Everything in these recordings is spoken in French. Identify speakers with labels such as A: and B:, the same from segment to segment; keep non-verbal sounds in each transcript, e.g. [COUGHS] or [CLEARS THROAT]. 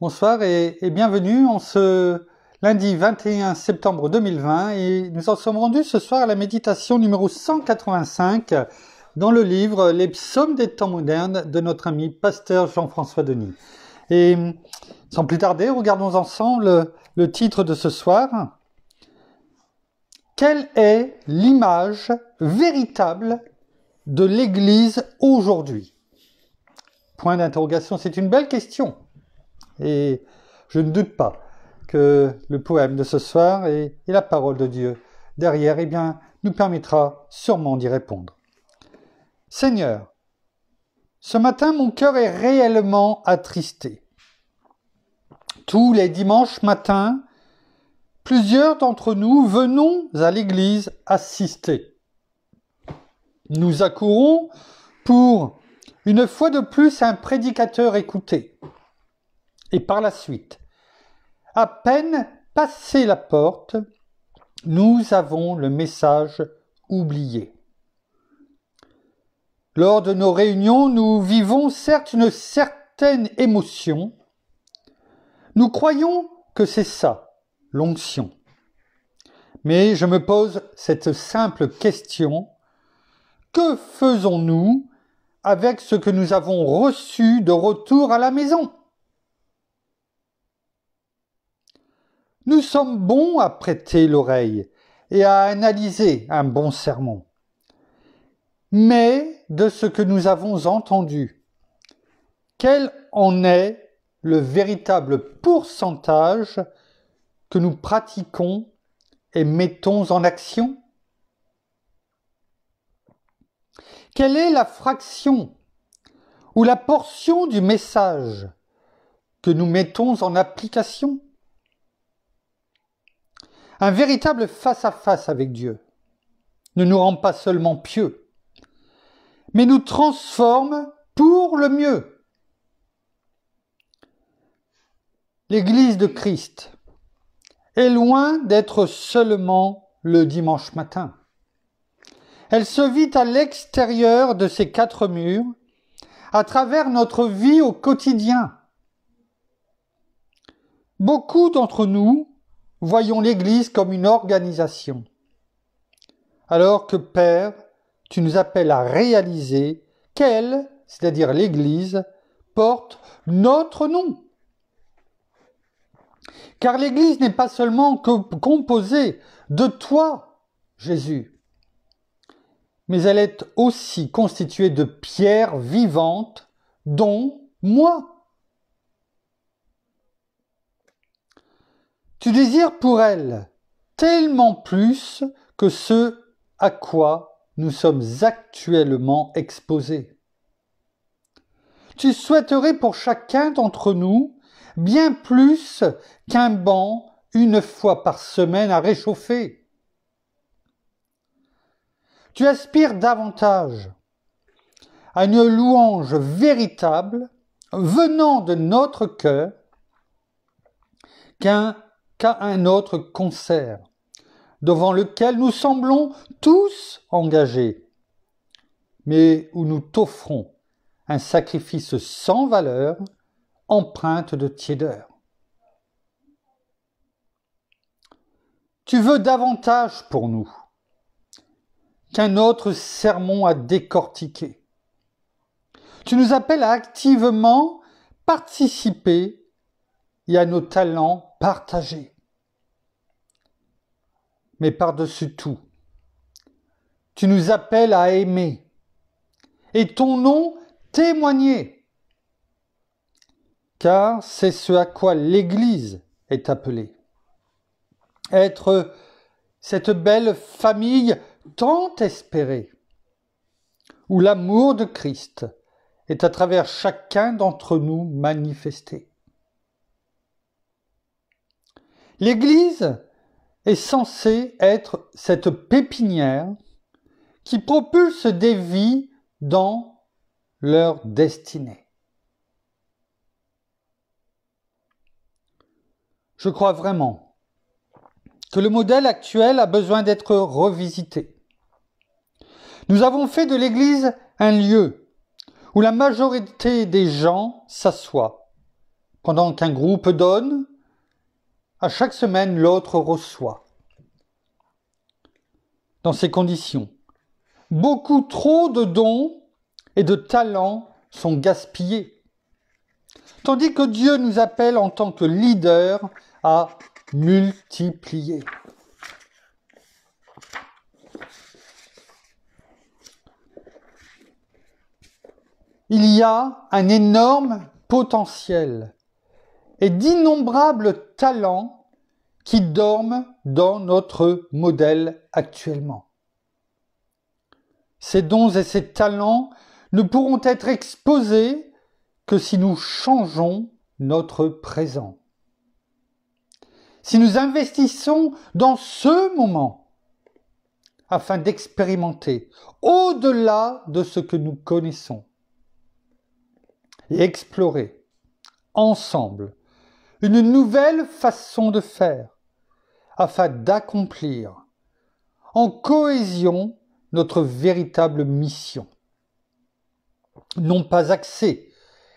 A: Bonsoir et, bienvenue en ce lundi 21 septembre 2020 et nous en sommes rendus ce soir à la méditation numéro 185 dans le livre Les psaumes des temps modernes de notre ami pasteur Jean-François Denis. Et sans plus tarder, regardons ensemble le titre de ce soir. Quelle est l'image véritable de l'Église aujourd'hui Point d'interrogation, c'est une belle question. Et je ne doute pas que le poème de ce soir et, la parole de Dieu derrière, eh bien, nous permettra sûrement d'y répondre. Seigneur, ce matin, mon cœur est réellement attristé. Tous les dimanches matins, plusieurs d'entre nous venons à l'église assister. Nous accourons pour une fois de plus, un prédicateur écouté. Et par la suite, à peine passé la porte, nous avons le message oublié. Lors de nos réunions, nous vivons certes une certaine émotion. Nous croyons que c'est ça, l'onction. Mais je me pose cette simple question. Que faisons-nous avec ce que nous avons reçu de retour à la maison. Nous sommes bons à prêter l'oreille et à analyser un bon sermon, mais de ce que nous avons entendu, quel en est le véritable pourcentage que nous pratiquons et mettons en action Quelle est la fraction ou la portion du message que nous mettons en application Un véritable face-à-face avec Dieu ne nous rend pas seulement pieux, mais nous transforme pour le mieux. L'Église de Christ est loin d'être seulement le dimanche matin. Elle se vit à l'extérieur de ces quatre murs, à travers notre vie au quotidien. Beaucoup d'entre nous voyons l'Église comme une organisation, alors que Père, tu nous appelles à réaliser qu'elle, c'est-à-dire l'Église, porte notre nom. Car l'Église n'est pas seulement composée de toi, Jésus, mais elle est aussi constituée de pierres vivantes, dont moi. Tu désires pour elle tellement plus que ce à quoi nous sommes actuellement exposés. Tu souhaiterais pour chacun d'entre nous bien plus qu'un banc une fois par semaine à réchauffer tu aspires davantage à une louange véritable venant de notre cœur qu'à un autre concert devant lequel nous semblons tous engagés, mais où nous t'offrons un sacrifice sans valeur, empreinte de tiédeur. Tu veux davantage pour nous qu'un autre sermon à décortiquer. Tu nous appelles à activement participer et à nos talents partagés. Mais par-dessus tout, tu nous appelles à aimer et ton nom témoigner, car c'est ce à quoi l'Église est appelée. Être cette belle famille tant espéré, où l'amour de Christ est à travers chacun d'entre nous manifesté. L'Église est censée être cette pépinière qui propulse des vies dans leur destinée. Je crois vraiment que le modèle actuel a besoin d'être revisité. Nous avons fait de l'Église un lieu où la majorité des gens s'assoient. pendant qu'un groupe donne, à chaque semaine l'autre reçoit. Dans ces conditions, beaucoup trop de dons et de talents sont gaspillés, tandis que Dieu nous appelle en tant que leader à multiplier. il y a un énorme potentiel et d'innombrables talents qui dorment dans notre modèle actuellement. Ces dons et ces talents ne pourront être exposés que si nous changeons notre présent. Si nous investissons dans ce moment afin d'expérimenter au-delà de ce que nous connaissons, et explorer ensemble une nouvelle façon de faire afin d'accomplir en cohésion notre véritable mission. Non pas axer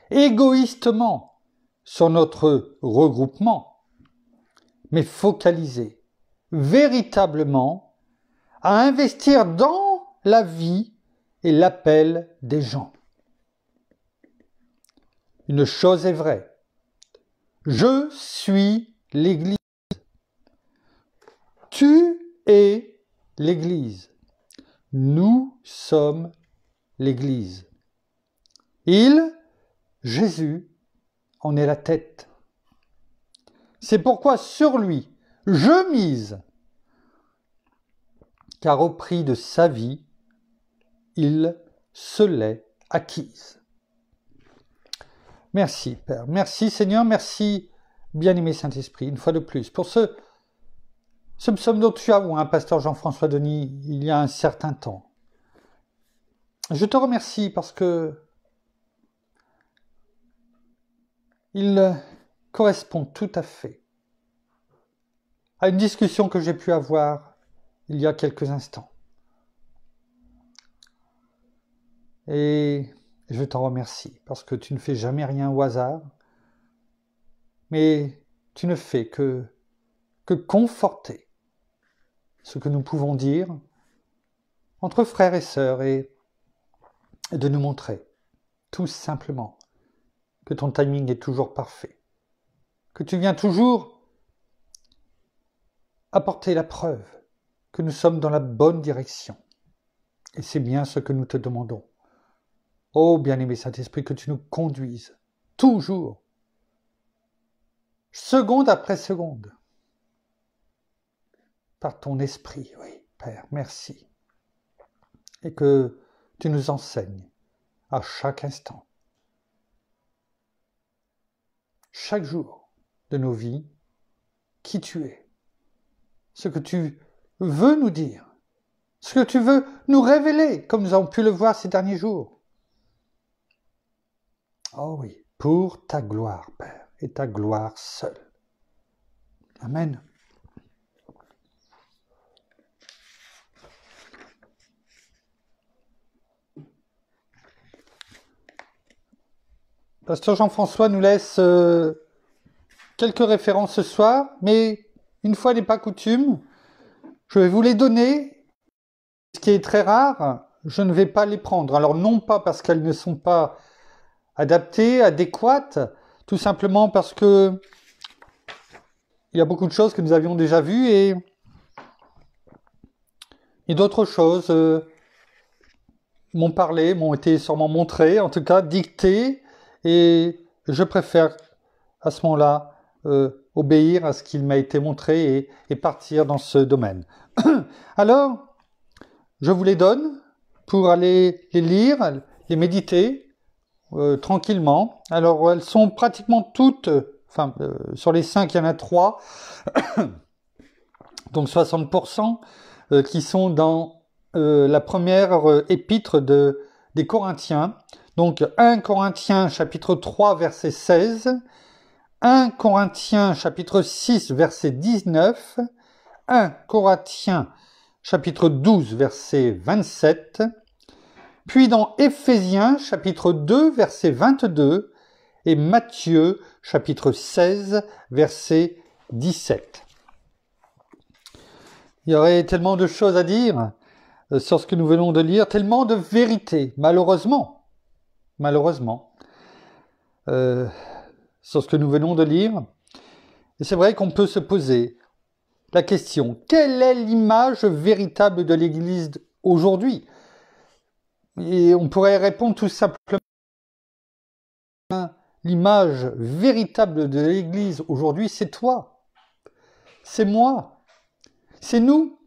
A: égoïstement sur notre regroupement, mais focaliser véritablement à investir dans la vie et l'appel des gens. Une chose est vraie. Je suis l'Église. Tu es l'Église. Nous sommes l'Église. Il, Jésus, en est la tête. C'est pourquoi sur lui, je mise, car au prix de sa vie, il se l'est acquise. Merci, Père. Merci, Seigneur. Merci, bien-aimé Saint-Esprit, une fois de plus, pour ce, ce psaume dont tu as ou un pasteur Jean-François Denis il y a un certain temps. Je te remercie parce que il correspond tout à fait à une discussion que j'ai pu avoir il y a quelques instants. Et je t'en remercie parce que tu ne fais jamais rien au hasard, mais tu ne fais que, que conforter ce que nous pouvons dire entre frères et sœurs et de nous montrer tout simplement que ton timing est toujours parfait, que tu viens toujours apporter la preuve que nous sommes dans la bonne direction. Et c'est bien ce que nous te demandons. Ô bien-aimé Saint-Esprit, que tu nous conduises toujours, seconde après seconde, par ton esprit, oui, Père, merci. Et que tu nous enseignes à chaque instant, chaque jour de nos vies, qui tu es, ce que tu veux nous dire, ce que tu veux nous révéler, comme nous avons pu le voir ces derniers jours. Oh oui, pour ta gloire, Père, et ta gloire seule. Amen. Pasteur Jean-François nous laisse euh, quelques références ce soir, mais une fois n'est pas coutume, je vais vous les donner. Ce qui est très rare, je ne vais pas les prendre. Alors non pas parce qu'elles ne sont pas adaptée, adéquate, tout simplement parce que il y a beaucoup de choses que nous avions déjà vues et, et d'autres choses euh, m'ont parlé, m'ont été sûrement montrées, en tout cas dictées, et je préfère à ce moment-là euh, obéir à ce qu'il m'a été montré et, et partir dans ce domaine. [CLEARS THROAT] Alors, je vous les donne pour aller les lire, les méditer, euh, tranquillement. Alors elles sont pratiquement toutes, euh, enfin euh, sur les 5, il y en a 3, [COUGHS] donc 60%, qui sont dans la première épître des Corinthiens. Donc 1 Corinthiens chapitre 3 verset 16, 1 Corinthiens chapitre 6 verset 19, 1 Corinthiens chapitre 12 verset 27, puis dans Éphésiens chapitre 2 verset 22 et Matthieu chapitre 16 verset 17. Il y aurait tellement de choses à dire euh, sur ce que nous venons de lire, tellement de vérités, malheureusement, malheureusement, euh, sur ce que nous venons de lire. Et c'est vrai qu'on peut se poser la question, quelle est l'image véritable de l'Église aujourd'hui et on pourrait répondre tout simplement l'image véritable de l'Église aujourd'hui, c'est toi, c'est moi, c'est nous.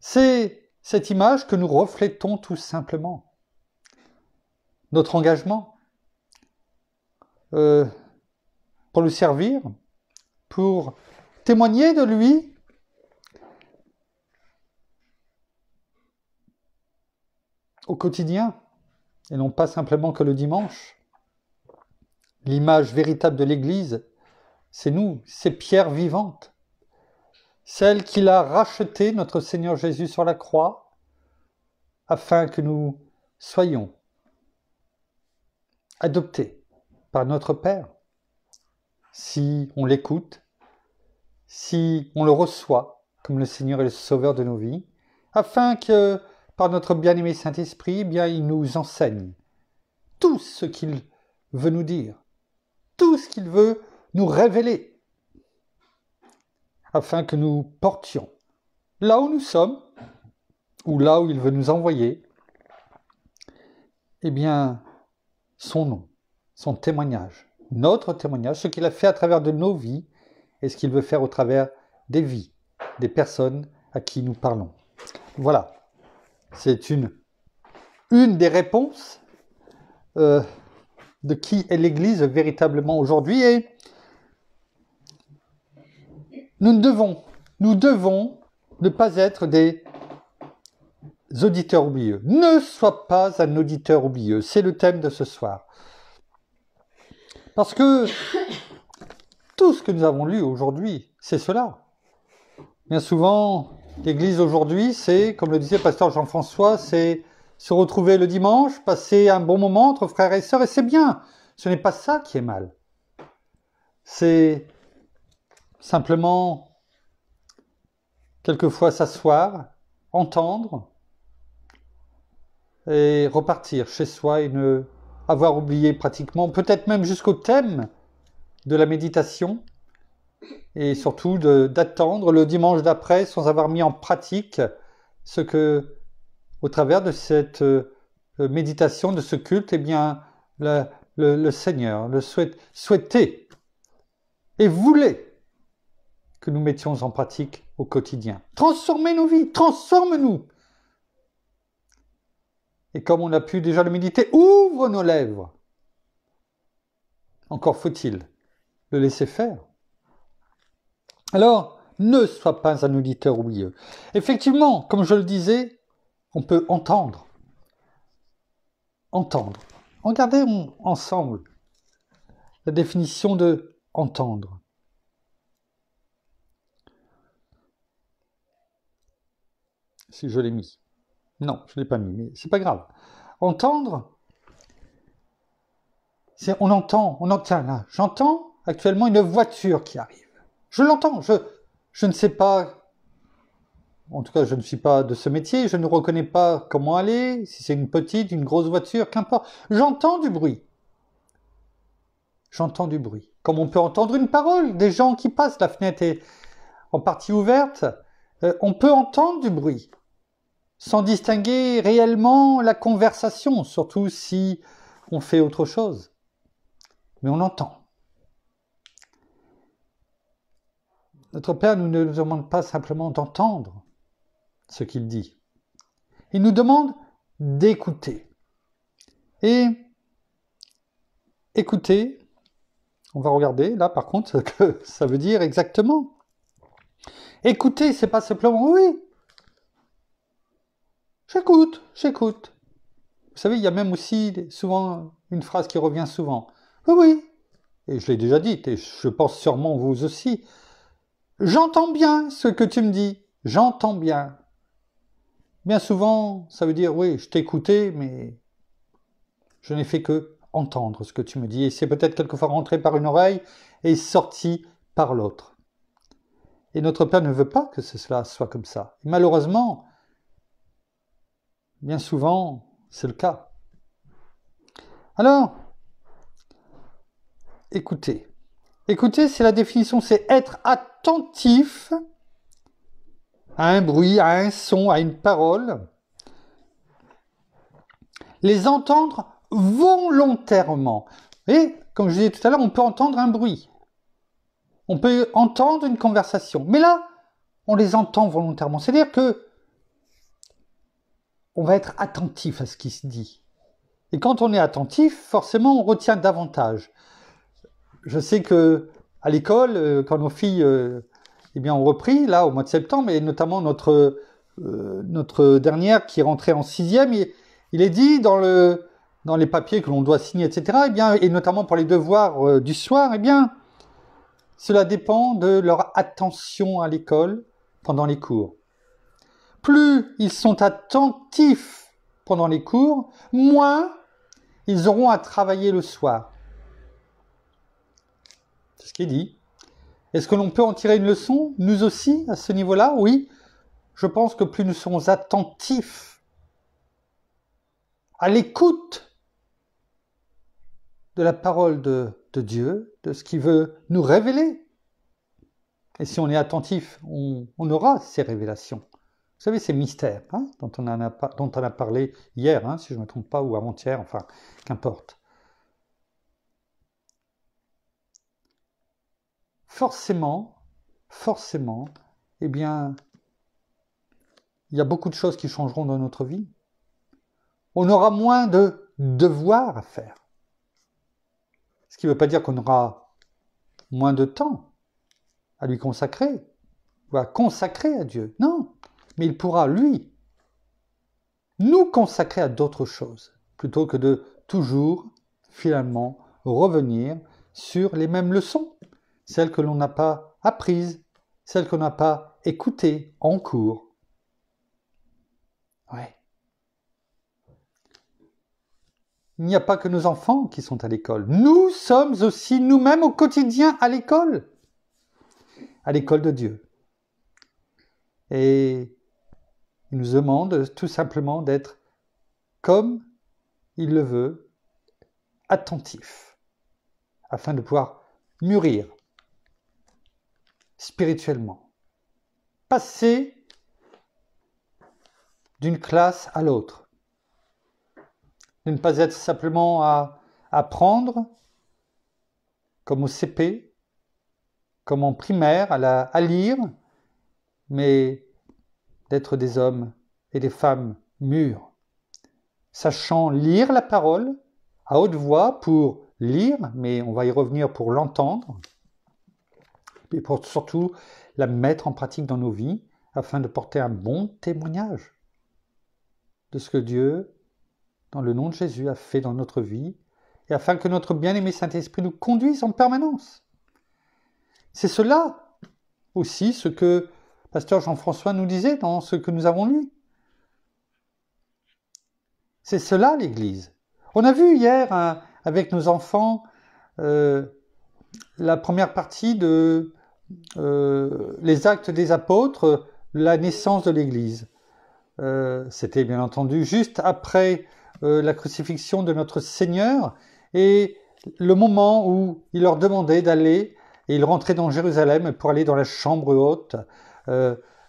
A: C'est cette image que nous reflétons tout simplement. Notre engagement euh, pour le servir, pour témoigner de lui, au quotidien et non pas simplement que le dimanche. L'image véritable de l'Église, c'est nous, ces pierres vivantes, celle qu'il a rachetées, notre Seigneur Jésus sur la croix, afin que nous soyons adoptés par notre Père, si on l'écoute, si on le reçoit comme le Seigneur et le Sauveur de nos vies, afin que par notre bien-aimé Saint-Esprit, eh bien il nous enseigne tout ce qu'il veut nous dire, tout ce qu'il veut nous révéler, afin que nous portions là où nous sommes, ou là où il veut nous envoyer, eh bien, son nom, son témoignage, notre témoignage, ce qu'il a fait à travers de nos vies et ce qu'il veut faire au travers des vies, des personnes à qui nous parlons. Voilà. C'est une, des réponses euh, de qui est l'Église véritablement aujourd'hui. Et nous devons, nous devons ne pas être des auditeurs oublieux. Ne sois pas un auditeur oublieux. C'est le thème de ce soir. Parce que tout ce que nous avons lu aujourd'hui, c'est cela. Bien souvent, L'Église aujourd'hui, c'est, comme le disait pasteur Jean-François, c'est se retrouver le dimanche, passer un bon moment entre frères et sœurs, et c'est bien. Ce n'est pas ça qui est mal. C'est simplement quelquefois s'asseoir, entendre, et repartir chez soi et ne avoir oublié pratiquement, peut-être même jusqu'au thème de la méditation, et surtout d'attendre le dimanche d'après sans avoir mis en pratique ce que, au travers de cette euh, méditation, de ce culte, eh bien, le, Seigneur le souhaite, souhaitait et voulait que nous mettions en pratique au quotidien. Transformez nos vies, transforme-nous. Et comme on a pu déjà le méditer, ouvre nos lèvres. Encore faut-il le laisser faire. Alors, ne sois pas un auditeur oublieux. Effectivement, comme je le disais, on peut entendre. Entendre. Regardez ensemble la définition de entendre. Si je l'ai mis. Non, je ne l'ai pas mis, mais c'est pas grave. Entendre, c'est on entend, on entend là. J'entends actuellement une voiture qui arrive. Je l'entends, je, je ne sais pas. En tout cas, je ne suis pas de ce métier, je ne reconnais pas comment aller, si c'est une petite, une grosse voiture, qu'importe. J'entends du bruit. J'entends du bruit. Comme on peut entendre une parole, des gens qui passent, la fenêtre est en partie ouverte, euh, on peut entendre du bruit, sans distinguer réellement la conversation, surtout si on fait autre chose. Mais on entend. Notre Père nous ne nous demande pas simplement d'entendre ce qu'il dit. Il nous demande d'écouter. Et écouter, on va regarder là par contre [LAUGHS] ce que ça veut dire exactement. Écouter, c'est pas simplement oui. J'écoute, j'écoute. Vous savez, il y a même aussi souvent une phrase qui revient souvent. Oui, oui. Et je l'ai déjà dite, et je pense sûrement vous aussi. J'entends bien ce que tu me dis. J'entends bien. Bien souvent, ça veut dire oui, je t'ai écouté, mais je n'ai fait que entendre ce que tu me dis. Et c'est peut-être quelquefois rentré par une oreille et sorti par l'autre. Et notre Père ne veut pas que cela soit comme ça. malheureusement, bien souvent, c'est le cas. Alors, écoutez, Écoutez, c'est la définition, c'est être attentif à un bruit, à un son, à une parole. Les entendre volontairement. Et, comme je disais tout à l'heure, on peut entendre un bruit. On peut entendre une conversation. Mais là, on les entend volontairement. C'est-à-dire que on va être attentif à ce qui se dit. Et quand on est attentif, forcément, on retient davantage je sais que à l'école, euh, quand nos filles euh, eh bien, ont repris, là, au mois de septembre, et notamment notre, euh, notre dernière qui est rentrée en sixième, il, est dit dans, le, dans les papiers que l'on doit signer, etc., eh bien, et notamment pour les devoirs du soir, eh bien, cela dépend de leur attention à l'école pendant les cours. Plus ils sont attentifs pendant les cours, moins ils auront à travailler le soir ce qui est dit. Est-ce que l'on peut en tirer une leçon, nous aussi, à ce niveau-là Oui, je pense que plus nous serons attentifs à l'écoute de la parole de, Dieu, de ce qu'il veut nous révéler. Et si on est attentif, on, aura ces révélations. Vous savez, ces mystères hein, dont, on a, parlé hier, hein, si je ne me trompe pas, ou avant-hier, enfin, qu'importe. forcément, forcément, eh bien, il y a beaucoup de choses qui changeront dans notre vie. On aura moins de devoirs à faire. Ce qui ne veut pas dire qu'on aura moins de temps à lui consacrer, ou à consacrer à Dieu. Non, mais il pourra, lui, nous consacrer à d'autres choses, plutôt que de toujours, finalement, revenir sur les mêmes leçons celles que l'on n'a pas apprises, celles qu'on n'a pas écoutées en cours. Ouais. Il n'y a pas que nos enfants qui sont à l'école. Nous sommes aussi nous-mêmes au quotidien à l'école. À l'école de Dieu. Et il nous demande tout simplement d'être comme il le veut, attentif, afin de pouvoir mûrir spirituellement. Passer d'une classe à l'autre. ne pas être simplement à apprendre, comme au CP, comme en primaire, à, la, à lire, mais d'être des hommes et des femmes mûrs, sachant lire la parole à haute voix pour lire, mais on va y revenir pour l'entendre, et pour surtout la mettre en pratique dans nos vies afin de porter un bon témoignage de ce que Dieu, dans le nom de Jésus, a fait dans notre vie et afin que notre bien-aimé Saint-Esprit nous conduise en permanence. C'est cela aussi ce que Pasteur Jean-François nous disait dans ce que nous avons lu. C'est cela l'Église. On a vu hier hein, avec nos enfants euh, la première partie de euh, les actes des apôtres, la naissance de l'Église. Euh, c'était bien entendu juste après euh, la crucifixion de notre Seigneur et le moment où il leur demandait d'aller et ils rentraient dans Jérusalem pour aller dans la chambre haute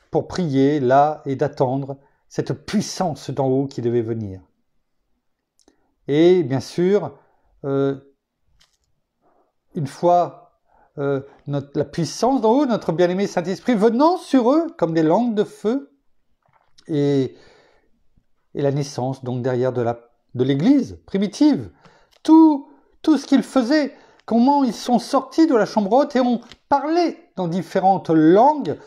A: pour prier là et d'attendre cette puissance d'en haut qui devait venir. Et bien sûr, une fois euh, notre, la puissance d'en haut, notre bien-aimé Saint-Esprit venant sur eux comme des langues de feu, et, la naissance donc derrière de l'Église de primitive. Tout, tout ce qu'ils faisaient, comment ils sont sortis de la chambre haute et ont parlé dans différentes langues,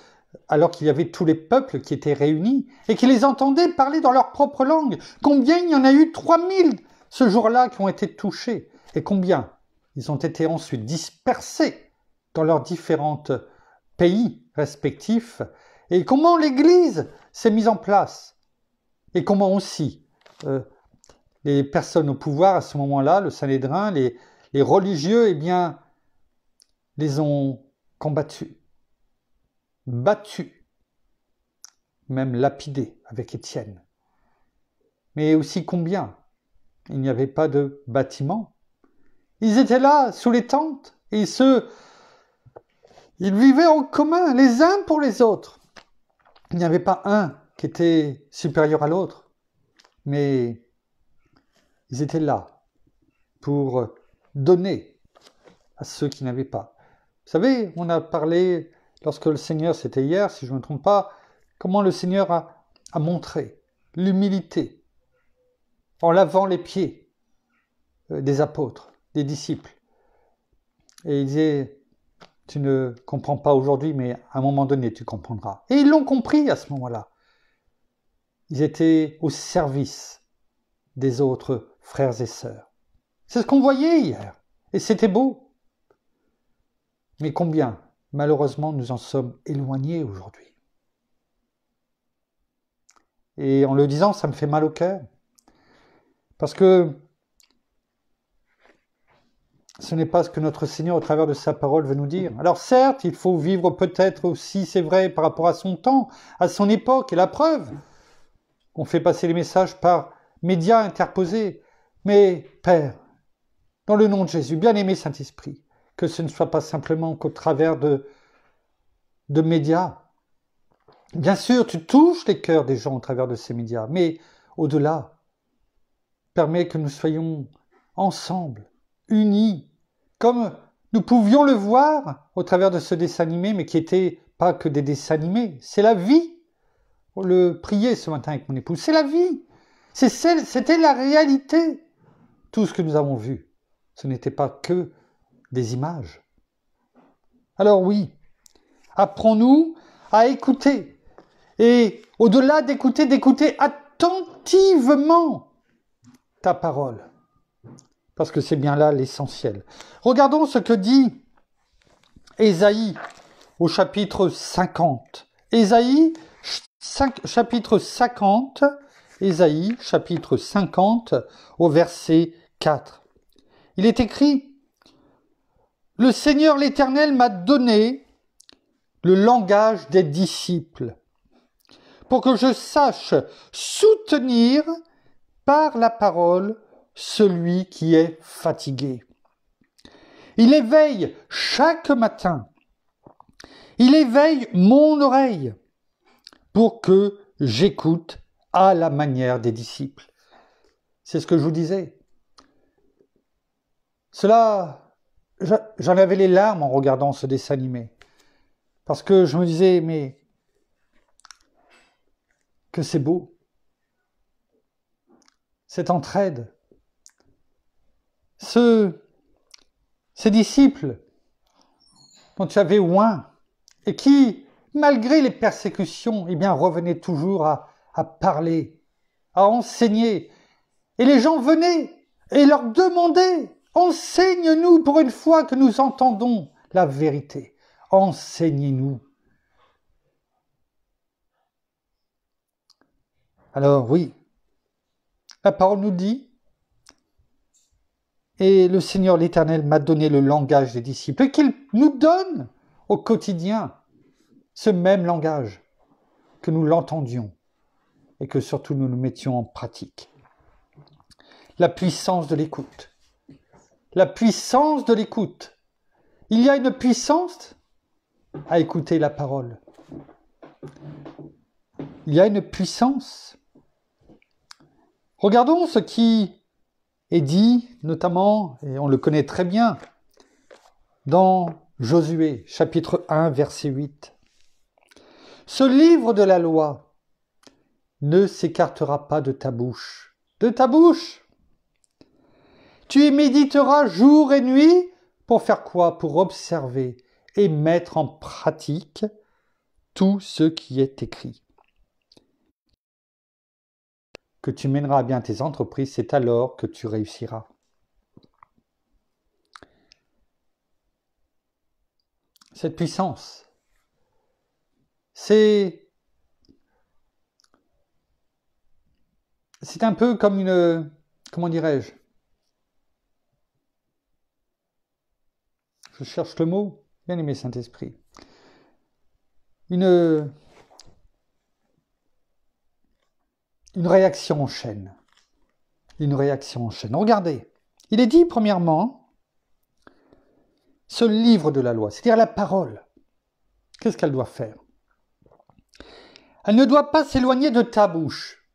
A: alors qu'il y avait tous les peuples qui étaient réunis, et qui les entendaient parler dans leur propre langue. Combien il y en a eu 3000 ce jour-là qui ont été touchés, et combien ils ont été ensuite dispersés dans leurs différents pays respectifs et comment l'Église s'est mise en place et comment aussi euh, les personnes au pouvoir à ce moment-là, le saint les, les religieux, eh bien, les ont combattus, battus, même lapidés avec Étienne. Mais aussi combien Il n'y avait pas de bâtiment. Ils étaient là, sous les tentes, et ils se ils vivaient en commun, les uns pour les autres. Il n'y avait pas un qui était supérieur à l'autre, mais ils étaient là pour donner à ceux qui n'avaient pas. Vous savez, on a parlé, lorsque le Seigneur, c'était hier, si je ne me trompe pas, comment le Seigneur a, a montré l'humilité en lavant les pieds euh, des apôtres, des disciples. Et il disait, tu ne comprends pas aujourd'hui, mais à un moment donné, tu comprendras. Et ils l'ont compris à ce moment-là. Ils étaient au service des autres frères et sœurs. C'est ce qu'on voyait hier. Et c'était beau. Mais combien, malheureusement, nous en sommes éloignés aujourd'hui. Et en le disant, ça me fait mal au cœur. Parce que ce n'est pas ce que notre Seigneur, au travers de sa parole, veut nous dire. Alors certes, il faut vivre peut-être aussi, c'est vrai, par rapport à son temps, à son époque, et la preuve, on fait passer les messages par médias interposés. Mais Père, dans le nom de Jésus, bien-aimé Saint-Esprit, que ce ne soit pas simplement qu'au travers de, de médias. Bien sûr, tu touches les cœurs des gens au travers de ces médias, mais au-delà, permets que nous soyons ensemble, unis, comme nous pouvions le voir au travers de ce dessin animé, mais qui n'était pas que des dessins animés, c'est la vie. On le priait ce matin avec mon épouse, c'est la vie. C'était la réalité. Tout ce que nous avons vu, ce n'était pas que des images. Alors oui, apprends-nous à écouter. Et au-delà d'écouter, d'écouter attentivement ta parole parce que c'est bien là l'essentiel. Regardons ce que dit Ésaïe au chapitre 50. Ésaïe chapitre 50, chapitre 50 au verset 4. Il est écrit Le Seigneur l'Éternel m'a donné le langage des disciples pour que je sache soutenir par la parole celui qui est fatigué. Il éveille chaque matin. Il éveille mon oreille pour que j'écoute à la manière des disciples. C'est ce que je vous disais. Cela, j'en avais les larmes en regardant ce dessin animé. Parce que je me disais, mais que c'est beau. Cette entraide, ce, ces disciples dont tu avais et qui, malgré les persécutions, eh bien, revenaient toujours à, à parler, à enseigner. Et les gens venaient et leur demandaient, enseigne-nous pour une fois que nous entendons la vérité. Enseignez-nous. Alors oui, la parole nous dit et le Seigneur l'Éternel m'a donné le langage des disciples et qu'il nous donne au quotidien ce même langage, que nous l'entendions et que surtout nous nous mettions en pratique. La puissance de l'écoute. La puissance de l'écoute. Il y a une puissance à écouter la parole. Il y a une puissance. Regardons ce qui et dit notamment, et on le connaît très bien, dans Josué chapitre 1 verset 8. Ce livre de la loi ne s'écartera pas de ta bouche. De ta bouche Tu y méditeras jour et nuit pour faire quoi Pour observer et mettre en pratique tout ce qui est écrit que tu mèneras à bien tes entreprises, c'est alors que tu réussiras. Cette puissance, c'est c'est un peu comme une comment dirais-je Je cherche le mot, bien aimé Saint-Esprit. Une une réaction en chaîne. Une réaction en chaîne. Regardez, il est dit premièrement, ce livre de la loi, c'est-à-dire la parole, qu'est-ce qu'elle doit faire Elle ne doit pas s'éloigner de ta bouche.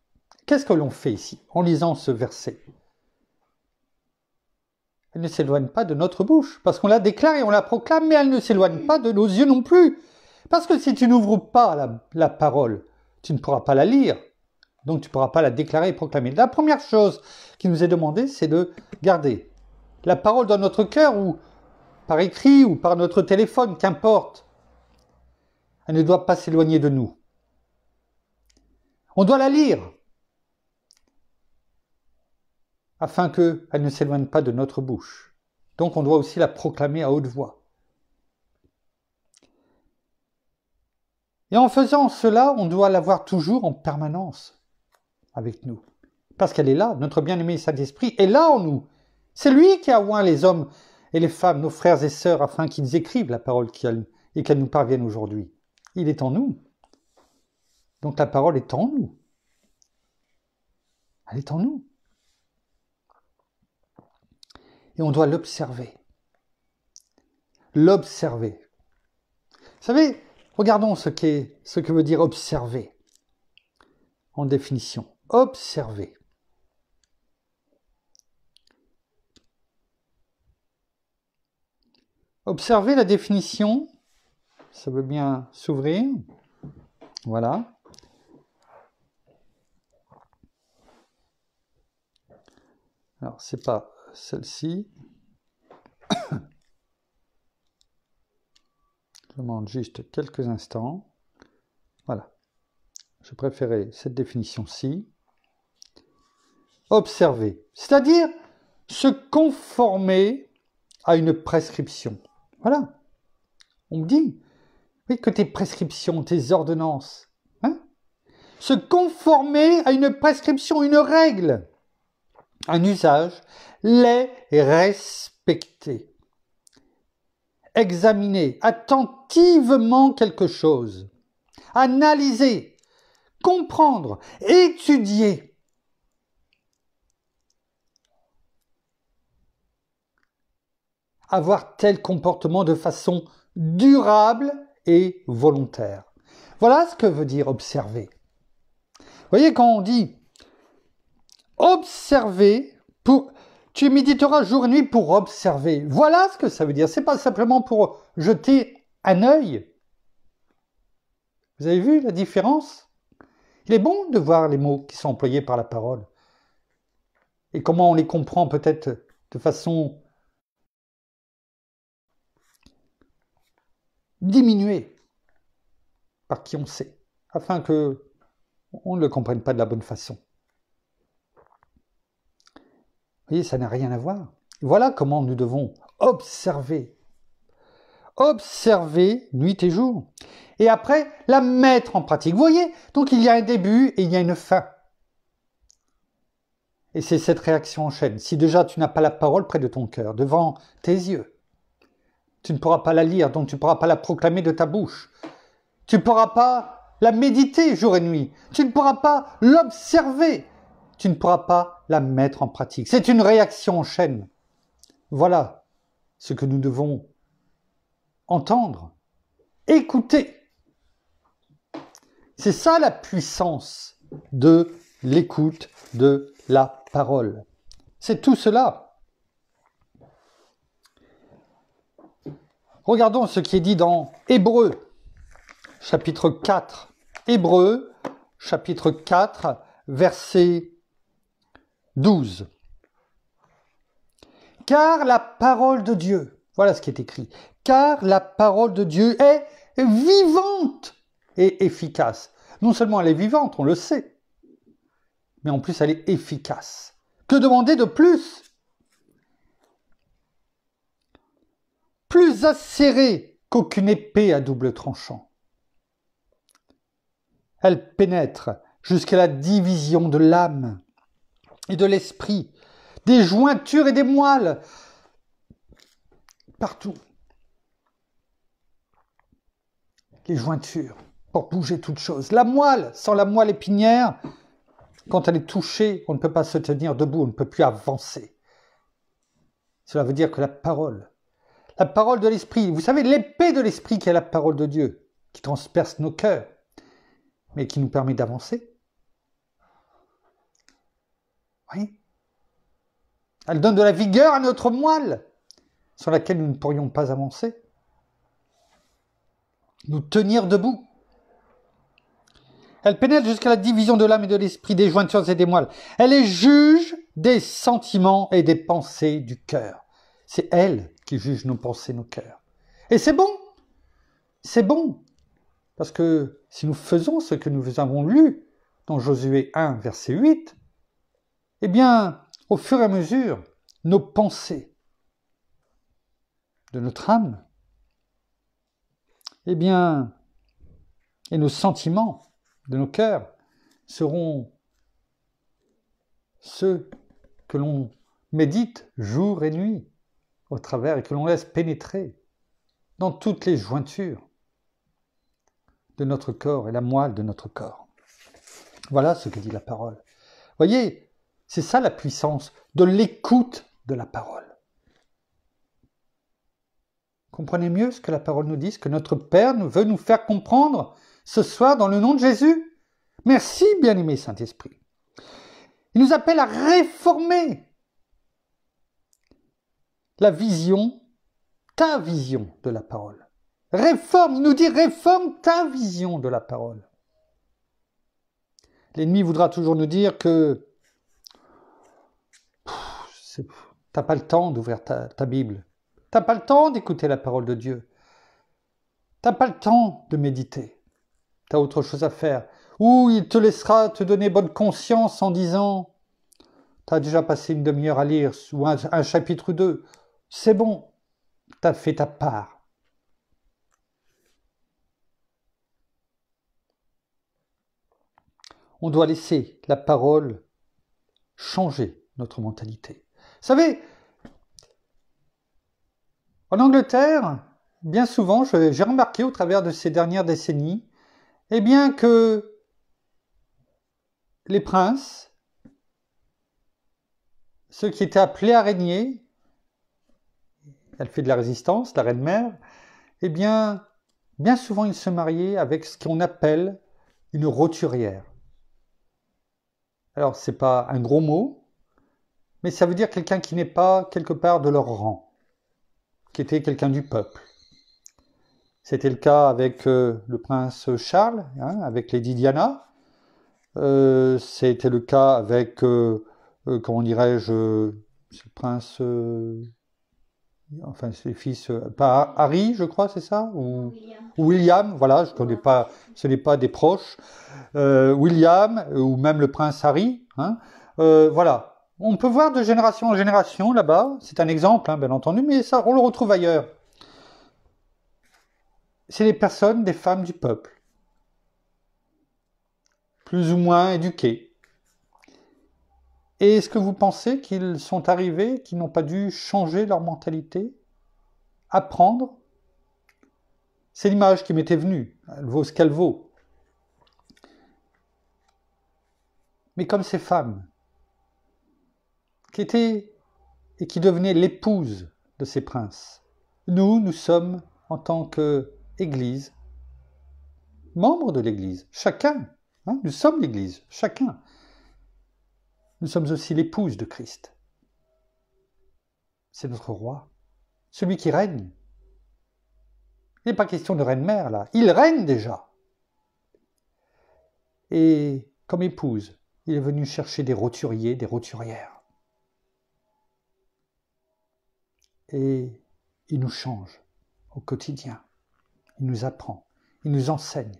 A: Qu'est-ce que l'on fait ici en lisant ce verset Elle ne s'éloigne pas de notre bouche, parce qu'on la déclare et on la proclame, mais elle ne s'éloigne pas de nos yeux non plus. Parce que si tu n'ouvres pas la, la parole, tu ne pourras pas la lire, donc tu ne pourras pas la déclarer et proclamer. La première chose qui nous est demandée, c'est de garder la parole dans notre cœur ou par écrit ou par notre téléphone, qu'importe. Elle ne doit pas s'éloigner de nous. On doit la lire afin qu'elle ne s'éloigne pas de notre bouche. Donc on doit aussi la proclamer à haute voix. Et en faisant cela, on doit l'avoir toujours en permanence avec nous. Parce qu'elle est là, notre bien-aimé Saint-Esprit est là en nous. C'est lui qui a oint les hommes et les femmes, nos frères et sœurs, afin qu'ils écrivent la parole et qu'elle nous parvienne aujourd'hui. Il est en nous. Donc la parole est en nous. Elle est en nous. Et on doit l'observer. L'observer. Vous savez, regardons ce, ce que veut dire observer en définition observer. Observer la définition, ça veut bien s'ouvrir. Voilà. Alors, c'est pas celle-ci. [COUGHS] Je demande juste quelques instants. Voilà. Je préférais cette définition-ci observer, c'est-à-dire se conformer à une prescription. Voilà. On me dit, oui, que tes prescriptions, tes ordonnances, hein se conformer à une prescription, une règle, un usage, les respecter. Examiner attentivement quelque chose, analyser, comprendre, étudier, avoir tel comportement de façon durable et volontaire. Voilà ce que veut dire observer. voyez quand on dit observer pour tu méditeras jour et nuit pour observer. Voilà ce que ça veut dire. C'est pas simplement pour jeter un œil. Vous avez vu la différence Il est bon de voir les mots qui sont employés par la parole et comment on les comprend peut-être de façon diminuer par qui on sait, afin que on ne le comprenne pas de la bonne façon. Vous voyez, ça n'a rien à voir. Voilà comment nous devons observer. Observer nuit et jour. Et après, la mettre en pratique. Vous voyez, donc il y a un début et il y a une fin. Et c'est cette réaction en chaîne. Si déjà tu n'as pas la parole près de ton cœur, devant tes yeux, tu ne pourras pas la lire, donc tu ne pourras pas la proclamer de ta bouche. Tu ne pourras pas la méditer jour et nuit. Tu ne pourras pas l'observer. Tu ne pourras pas la mettre en pratique. C'est une réaction en chaîne. Voilà ce que nous devons entendre, écouter. C'est ça la puissance de l'écoute de la parole. C'est tout cela. Regardons ce qui est dit dans Hébreu, chapitre 4. Hébreu, chapitre 4, verset 12. Car la parole de Dieu, voilà ce qui est écrit, car la parole de Dieu est vivante et efficace. Non seulement elle est vivante, on le sait, mais en plus elle est efficace. Que demander de plus plus acérée qu'aucune épée à double tranchant. Elle pénètre jusqu'à la division de l'âme et de l'esprit, des jointures et des moelles, partout. Les jointures pour bouger toute chose. La moelle, sans la moelle épinière, quand elle est touchée, on ne peut pas se tenir debout, on ne peut plus avancer. Cela veut dire que la parole la parole de l'Esprit. Vous savez, l'épée de l'Esprit qui est la parole de Dieu, qui transperce nos cœurs, mais qui nous permet d'avancer. Oui. Elle donne de la vigueur à notre moelle, sur laquelle nous ne pourrions pas avancer. Nous tenir debout. Elle pénètre jusqu'à la division de l'âme et de l'esprit, des jointures et des moelles. Elle est juge des sentiments et des pensées du cœur. C'est elle qui jugent nos pensées, nos cœurs. Et c'est bon, c'est bon, parce que si nous faisons ce que nous avons lu dans Josué 1, verset 8, eh bien, au fur et à mesure, nos pensées de notre âme, eh bien, et nos sentiments de nos cœurs seront ceux que l'on médite jour et nuit au travers et que l'on laisse pénétrer dans toutes les jointures de notre corps et la moelle de notre corps. Voilà ce que dit la parole. Voyez, c'est ça la puissance de l'écoute de la parole. Comprenez mieux ce que la parole nous dit, ce que notre Père veut nous faire comprendre ce soir dans le nom de Jésus. Merci, bien-aimé Saint-Esprit. Il nous appelle à réformer la vision, ta vision de la parole. Réforme, il nous dit réforme ta vision de la parole. L'ennemi voudra toujours nous dire que t'as pas le temps d'ouvrir ta, Bible, t'as pas le temps d'écouter la parole de Dieu, t'as pas le temps de méditer, t'as autre chose à faire. Ou il te laissera te donner bonne conscience en disant T'as déjà passé une demi-heure à lire ou un, un chapitre ou deux, c'est bon, t'as fait ta part. On doit laisser la parole changer notre mentalité. Vous savez, en Angleterre, bien souvent, j'ai remarqué au travers de ces dernières décennies, eh bien que les princes, ceux qui étaient appelés à régner, elle fait de la résistance, la reine-mère, eh bien, bien souvent, il se mariait avec ce qu'on appelle une roturière. Alors, ce n'est pas un gros mot, mais ça veut dire quelqu'un qui n'est pas quelque part de leur rang, qui était quelqu'un du peuple. C'était le cas avec euh, le prince Charles, hein, avec Lady Diana. Euh, c'était le cas avec, euh, comment dirais-je, le prince enfin ses fils, euh, pas Harry, je crois, c'est ça Ou William. voilà, je connais pas, ce n'est pas des proches. Euh, William ou même le prince Harry, hein. euh, voilà. On peut voir de génération en génération là-bas, c'est un exemple, hein, bien entendu, mais ça, on le retrouve ailleurs. C'est les personnes, des femmes du peuple, plus ou moins éduquées, et est-ce que vous pensez qu'ils sont arrivés, qu'ils n'ont pas dû changer leur mentalité, apprendre C'est l'image qui m'était venue, elle vaut ce qu'elle vaut. Mais comme ces femmes, qui étaient et qui devenaient l'épouse de ces princes, nous, nous sommes, en tant qu'Église, membres de l'Église, chacun. Hein, nous sommes l'Église, chacun. Nous sommes aussi l'épouse de Christ. C'est notre roi, celui qui règne. Il n'est pas question de reine-mère là, il règne déjà. Et comme épouse, il est venu chercher des roturiers, des roturières. Et il nous change au quotidien, il nous apprend, il nous enseigne,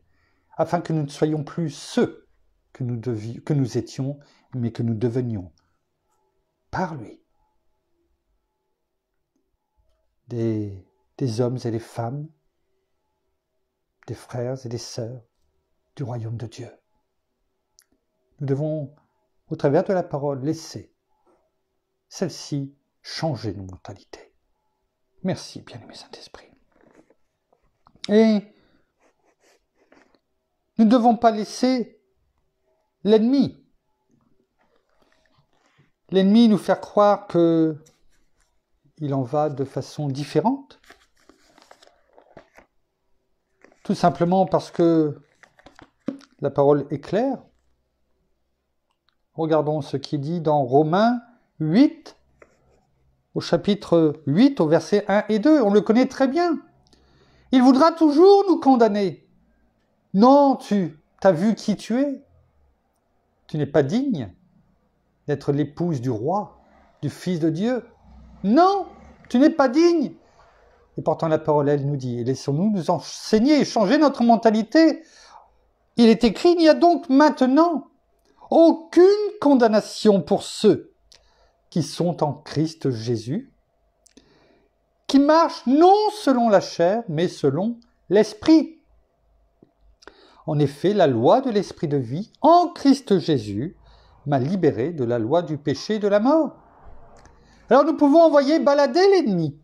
A: afin que nous ne soyons plus ceux que nous, que nous étions, mais que nous devenions par lui des, hommes et des femmes, des frères et des sœurs du royaume de Dieu. Nous devons, au travers de la parole, laisser celle-ci changer nos mentalités. Merci, bien-aimé Saint-Esprit. Et nous ne devons pas laisser l'ennemi L'ennemi nous faire croire que il en va de façon différente, tout simplement parce que la parole est claire. Regardons ce qui dit dans Romains 8, au chapitre 8, au verset 1 et 2. On le connaît très bien. Il voudra toujours nous condamner. Non, tu as vu qui tu es. Tu n'es pas digne d'être l'épouse du roi, du Fils de Dieu Non, tu n'es pas digne. Et pourtant la parole, elle nous dit, laissons-nous nous enseigner et changer notre mentalité. Il est écrit, il n'y a donc maintenant aucune condamnation pour ceux qui sont en Christ Jésus, qui marchent non selon la chair, mais selon l'Esprit. En effet, la loi de l'Esprit de vie en Christ Jésus m'a libéré de la loi du péché et de la mort. Alors nous pouvons envoyer balader l'ennemi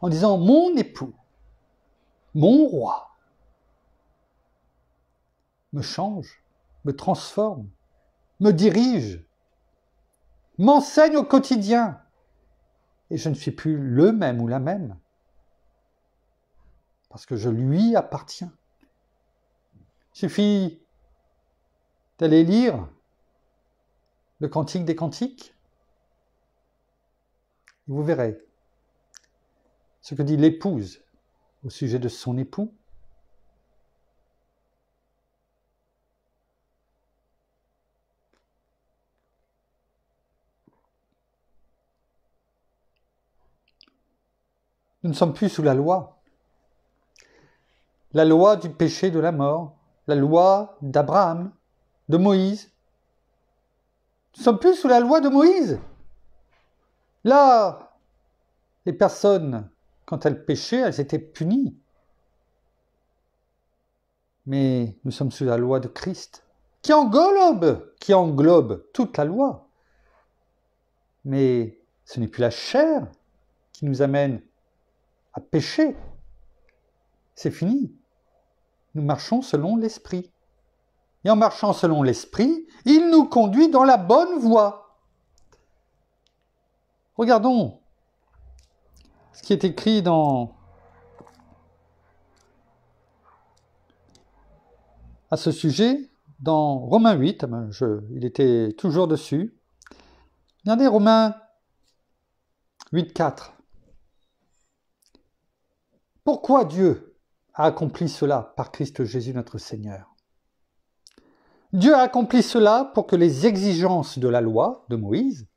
A: en disant mon époux, mon roi, me change, me transforme, me dirige, m'enseigne au quotidien, et je ne suis plus le même ou la même, parce que je lui appartiens. Il suffit d'aller lire le cantique des cantiques Vous verrez ce que dit l'épouse au sujet de son époux. Nous ne sommes plus sous la loi. La loi du péché de la mort, la loi d'Abraham, de Moïse, nous sommes plus sous la loi de Moïse. Là, les personnes, quand elles péchaient, elles étaient punies. Mais nous sommes sous la loi de Christ, qui englobe, qui englobe toute la loi. Mais ce n'est plus la chair qui nous amène à pécher. C'est fini. Nous marchons selon l'esprit et en marchant selon l'Esprit, il nous conduit dans la bonne voie. Regardons ce qui est écrit dans... à ce sujet dans Romains 8, ah ben, il était toujours dessus. Regardez Romains 8, 4. Pourquoi Dieu a accompli cela par Christ Jésus notre Seigneur Dieu a accompli cela pour que les exigences de la loi de Moïse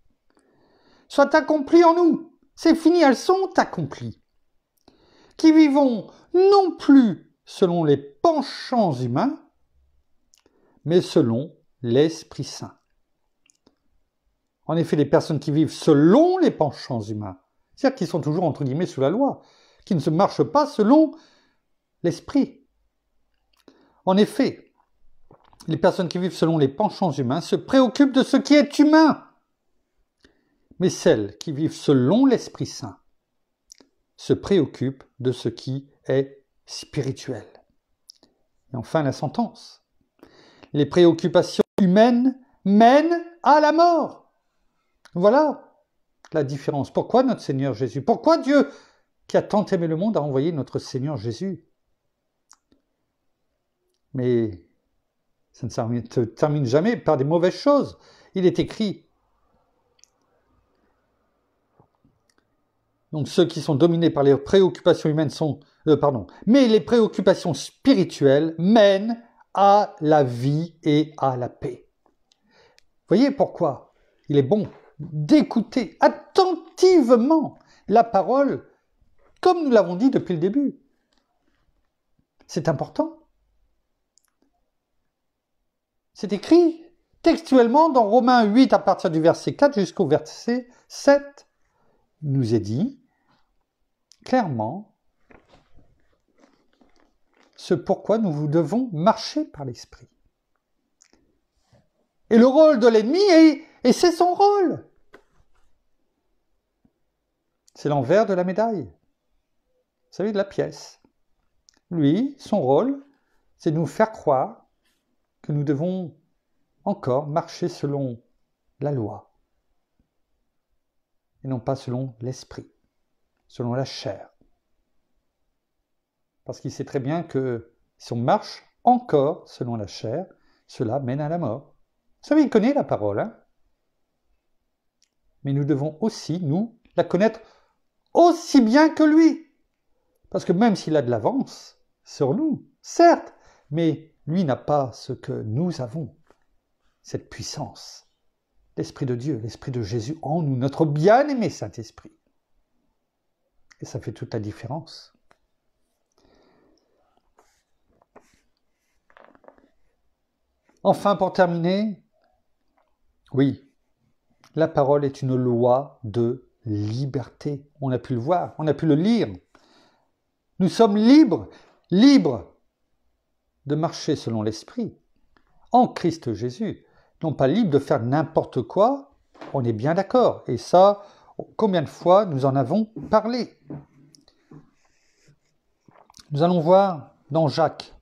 A: soient accomplies en nous. C'est fini, elles sont accomplies. Qui vivons non plus selon les penchants humains, mais selon l'Esprit Saint. En effet, les personnes qui vivent selon les penchants humains, c'est-à-dire qui sont toujours entre guillemets sous la loi, qui ne se marchent pas selon l'esprit. En effet, les personnes qui vivent selon les penchants humains se préoccupent de ce qui est humain. Mais celles qui vivent selon l'Esprit Saint se préoccupent de ce qui est spirituel. Et enfin la sentence. Les préoccupations humaines mènent à la mort. Voilà la différence. Pourquoi notre Seigneur Jésus Pourquoi Dieu, qui a tant aimé le monde, a envoyé notre Seigneur Jésus Mais ça ne termine jamais par des mauvaises choses. Il est écrit. Donc ceux qui sont dominés par les préoccupations humaines sont... Euh, pardon. Mais les préoccupations spirituelles mènent à la vie et à la paix. Voyez pourquoi il est bon d'écouter attentivement la parole, comme nous l'avons dit depuis le début. C'est important. C'est écrit textuellement dans Romains 8 à partir du verset 4 jusqu'au verset 7. nous est dit clairement ce pourquoi nous vous devons marcher par l'esprit. Et le rôle de l'ennemi, et c'est son rôle. C'est l'envers de la médaille. Vous savez, de la pièce. Lui, son rôle, c'est de nous faire croire nous devons encore marcher selon la loi et non pas selon l'esprit, selon la chair. Parce qu'il sait très bien que si on marche encore selon la chair, cela mène à la mort. Vous savez, il connaît la parole, hein. mais nous devons aussi, nous, la connaître aussi bien que lui. Parce que même s'il a de l'avance sur nous, certes, mais lui n'a pas ce que nous avons, cette puissance, l'Esprit de Dieu, l'Esprit de Jésus en nous, notre bien-aimé Saint-Esprit. Et ça fait toute la différence. Enfin, pour terminer, oui, la parole est une loi de liberté. On a pu le voir, on a pu le lire. Nous sommes libres, libres de marcher selon l'Esprit, en Christ Jésus, non pas libre de faire n'importe quoi, on est bien d'accord. Et ça, combien de fois nous en avons parlé Nous allons voir dans Jacques,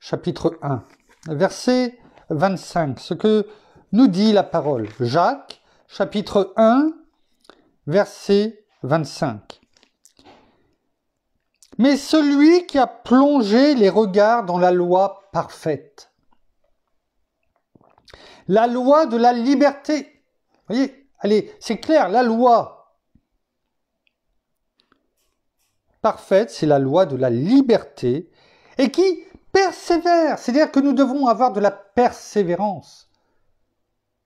A: chapitre 1, verset 25, ce que nous dit la parole. Jacques, chapitre 1, verset 25 mais celui qui a plongé les regards dans la loi parfaite. La loi de la liberté. Vous voyez, allez, c'est clair, la loi parfaite, c'est la loi de la liberté, et qui persévère, c'est-à-dire que nous devons avoir de la persévérance.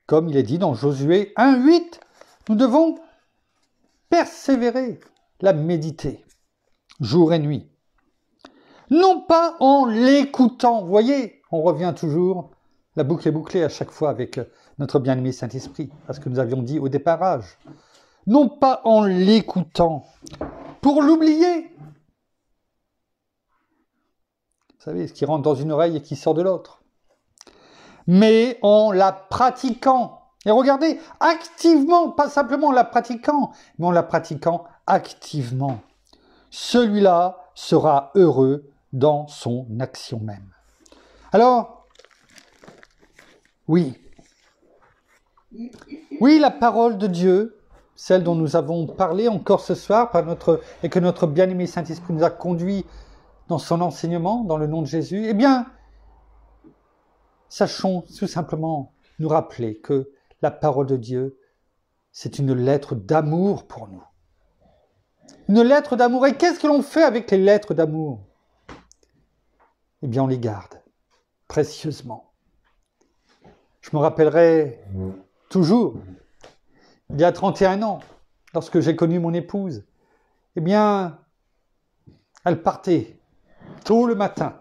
A: Comme il est dit dans Josué 1.8, nous devons persévérer, la méditer jour et nuit. Non pas en l'écoutant, vous voyez, on revient toujours, la boucle est bouclée à chaque fois avec euh, notre bien-aimé Saint-Esprit, à ce que nous avions dit au départage. Non pas en l'écoutant, pour l'oublier. Vous savez, ce qui rentre dans une oreille et qui sort de l'autre. Mais en la pratiquant. Et regardez, activement, pas simplement en la pratiquant, mais en la pratiquant activement celui-là sera heureux dans son action même. Alors, oui, oui, la parole de Dieu, celle dont nous avons parlé encore ce soir par notre, et que notre bien-aimé Saint-Esprit nous a conduit dans son enseignement, dans le nom de Jésus, eh bien, sachons tout simplement nous rappeler que la parole de Dieu, c'est une lettre d'amour pour nous. Une lettre d'amour. Et qu'est-ce que l'on fait avec les lettres d'amour Eh bien, on les garde précieusement. Je me rappellerai toujours, il y a 31 ans, lorsque j'ai connu mon épouse, eh bien, elle partait tôt le matin.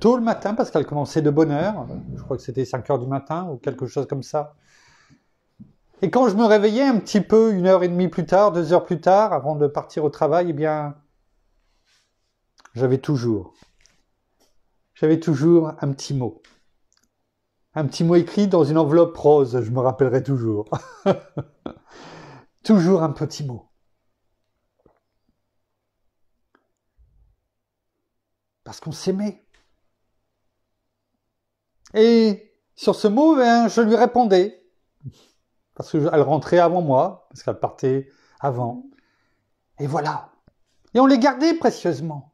A: Tôt le matin, parce qu'elle commençait de bonne heure, je crois que c'était 5 heures du matin ou quelque chose comme ça. Et quand je me réveillais un petit peu, une heure et demie plus tard, deux heures plus tard, avant de partir au travail, eh bien, j'avais toujours, j'avais toujours un petit mot. Un petit mot écrit dans une enveloppe rose, je me rappellerai toujours. [LAUGHS] toujours un petit mot. Parce qu'on s'aimait. Et sur ce mot, eh je lui répondais parce qu'elle rentrait avant moi, parce qu'elle partait avant. Et voilà. Et on les gardait précieusement.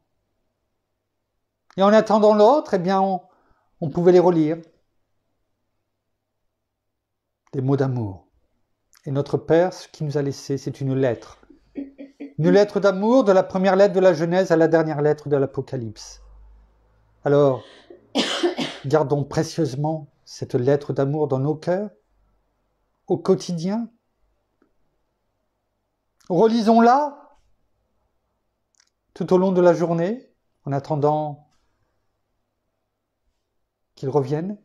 A: Et en attendant l'autre, eh bien, on, on pouvait les relire. Des mots d'amour. Et notre Père, ce qu'il nous a laissé, c'est une lettre. Une lettre d'amour, de la première lettre de la Genèse à la dernière lettre de l'Apocalypse. Alors, [COUGHS] gardons précieusement cette lettre d'amour dans nos cœurs au quotidien. Relisons-la tout au long de la journée, en attendant qu'il revienne.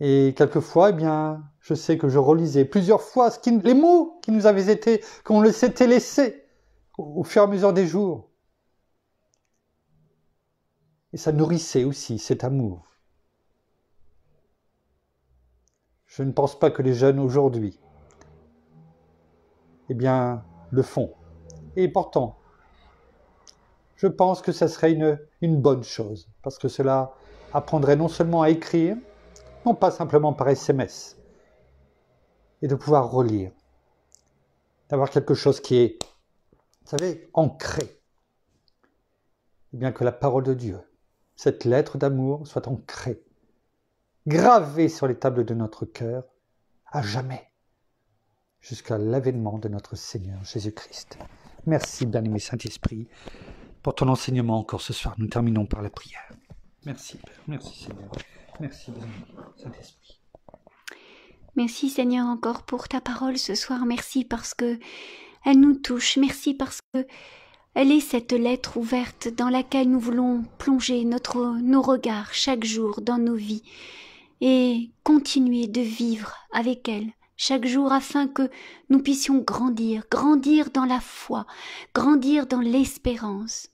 A: Et quelquefois, eh bien, je sais que je relisais plusieurs fois les mots qui nous avaient été, qu'on s'était laissés au fur et à mesure des jours. Et ça nourrissait aussi cet amour. je ne pense pas que les jeunes aujourd'hui, eh bien, le font. Et pourtant, je pense que ça serait une, une bonne chose, parce que cela apprendrait non seulement à écrire, non pas simplement par SMS, et de pouvoir relire, d'avoir quelque chose qui est, vous savez, ancré. Eh bien que la parole de Dieu, cette lettre d'amour, soit ancrée gravé sur les tables de notre cœur, à jamais, jusqu'à l'avènement de notre Seigneur Jésus-Christ. Merci, bien-aimé Saint-Esprit, pour ton enseignement encore ce soir. Nous terminons par la prière. Merci, Merci, Seigneur. Merci, bien-aimé Saint-Esprit.
B: Merci, Seigneur, encore pour ta parole ce soir. Merci parce que elle nous touche. Merci parce que elle est cette lettre ouverte dans laquelle nous voulons plonger notre, nos regards chaque jour dans nos vies et continuer de vivre avec elle chaque jour afin que nous puissions grandir, grandir dans la foi, grandir dans l'espérance,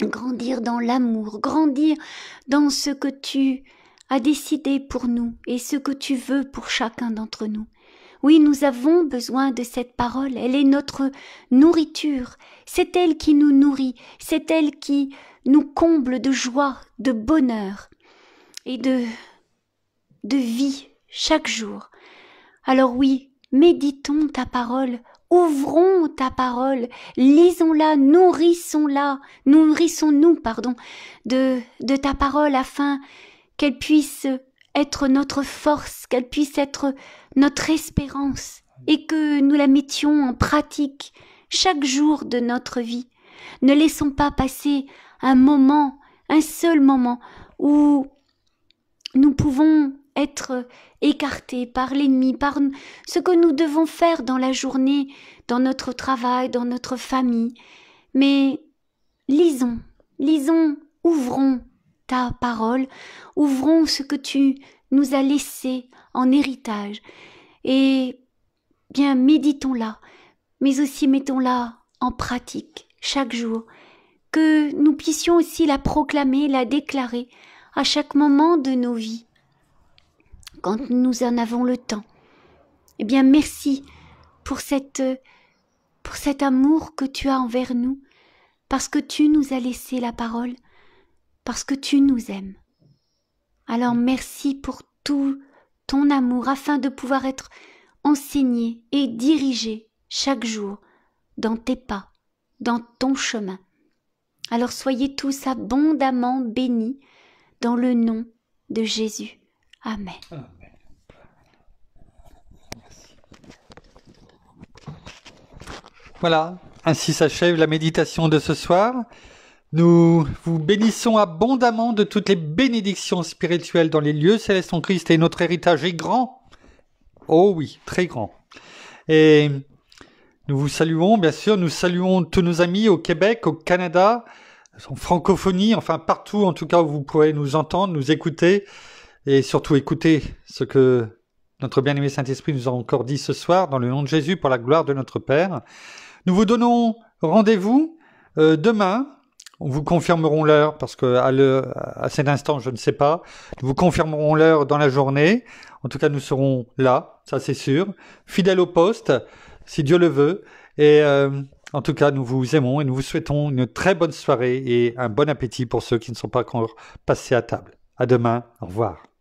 B: grandir dans l'amour, grandir dans ce que tu as décidé pour nous et ce que tu veux pour chacun d'entre nous. Oui, nous avons besoin de cette parole, elle est notre nourriture, c'est elle qui nous nourrit, c'est elle qui nous comble de joie, de bonheur et de de vie chaque jour. Alors oui, méditons ta parole, ouvrons ta parole, lisons-la, nourrissons-la, nourrissons-nous, pardon, de, de ta parole afin qu'elle puisse être notre force, qu'elle puisse être notre espérance et que nous la mettions en pratique chaque jour de notre vie. Ne laissons pas passer un moment, un seul moment où nous pouvons être écarté par l'ennemi, par ce que nous devons faire dans la journée, dans notre travail, dans notre famille. Mais lisons, lisons, ouvrons ta parole, ouvrons ce que tu nous as laissé en héritage. Et bien, méditons-la, mais aussi mettons-la en pratique chaque jour, que nous puissions aussi la proclamer, la déclarer à chaque moment de nos vies quand nous en avons le temps. Eh bien, merci pour cette, pour cet amour que tu as envers nous, parce que tu nous as laissé la parole, parce que tu nous aimes. Alors merci pour tout ton amour afin de pouvoir être enseigné et dirigé chaque jour dans tes pas, dans ton chemin. Alors soyez tous abondamment bénis dans le nom de Jésus. Amen.
A: Voilà, ainsi s'achève la méditation de ce soir. Nous vous bénissons abondamment de toutes les bénédictions spirituelles dans les lieux célestes en Christ et notre héritage est grand. Oh oui, très grand. Et nous vous saluons, bien sûr, nous saluons tous nos amis au Québec, au Canada, en francophonie, enfin partout en tout cas où vous pourrez nous entendre, nous écouter et surtout écoutez ce que notre bien-aimé Saint-Esprit nous a encore dit ce soir dans le nom de Jésus pour la gloire de notre Père. Nous vous donnons rendez-vous euh, demain. On vous confirmerons l'heure parce que à, le, cet instant je ne sais pas. Nous vous confirmerons l'heure dans la journée. En tout cas, nous serons là, ça c'est sûr, fidèles au poste, si Dieu le veut. Et euh, en tout cas, nous vous aimons et nous vous souhaitons une très bonne soirée et un bon appétit pour ceux qui ne sont pas encore passés à table. À demain. Au revoir.